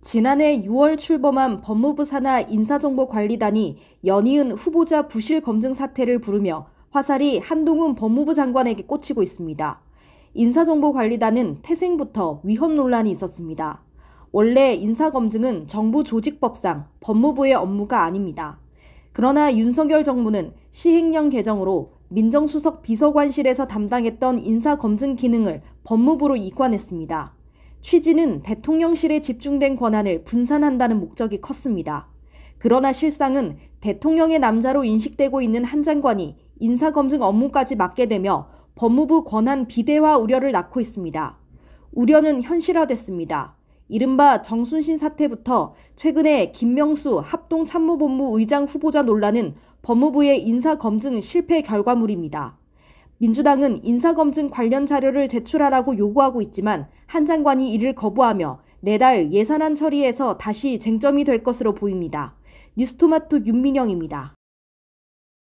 지난해 6월 출범한 법무부 산하 인사정보관리단이 연이은 후보자 부실 검증 사태를 부르며 화살이 한동훈 법무부 장관에게 꽂히고 있습니다. 인사정보관리단은 태생부터 위헌 논란이 있었습니다. 원래 인사검증은 정부 조직법상 법무부의 업무가 아닙니다. 그러나 윤석열 정부는 시행령 개정으로 민정수석 비서관실에서 담당했던 인사검증 기능을 법무부로 이관했습니다. 취지는 대통령실에 집중된 권한을 분산한다는 목적이 컸습니다. 그러나 실상은 대통령의 남자로 인식되고 있는 한 장관이 인사검증 업무까지 맡게 되며 법무부 권한 비대화 우려를 낳고 있습니다. 우려는 현실화됐습니다. 이른바 정순신 사태부터 최근에 김명수 합동참모본부 의장 후보자 논란은 법무부의 인사검증 실패 결과물입니다. 민주당은 인사검증 관련 자료를 제출하라고 요구하고 있지만 한 장관이 이를 거부하며 내달 예산안 처리에서 다시 쟁점이 될 것으로 보입니다. 뉴스토마토 윤민영입니다.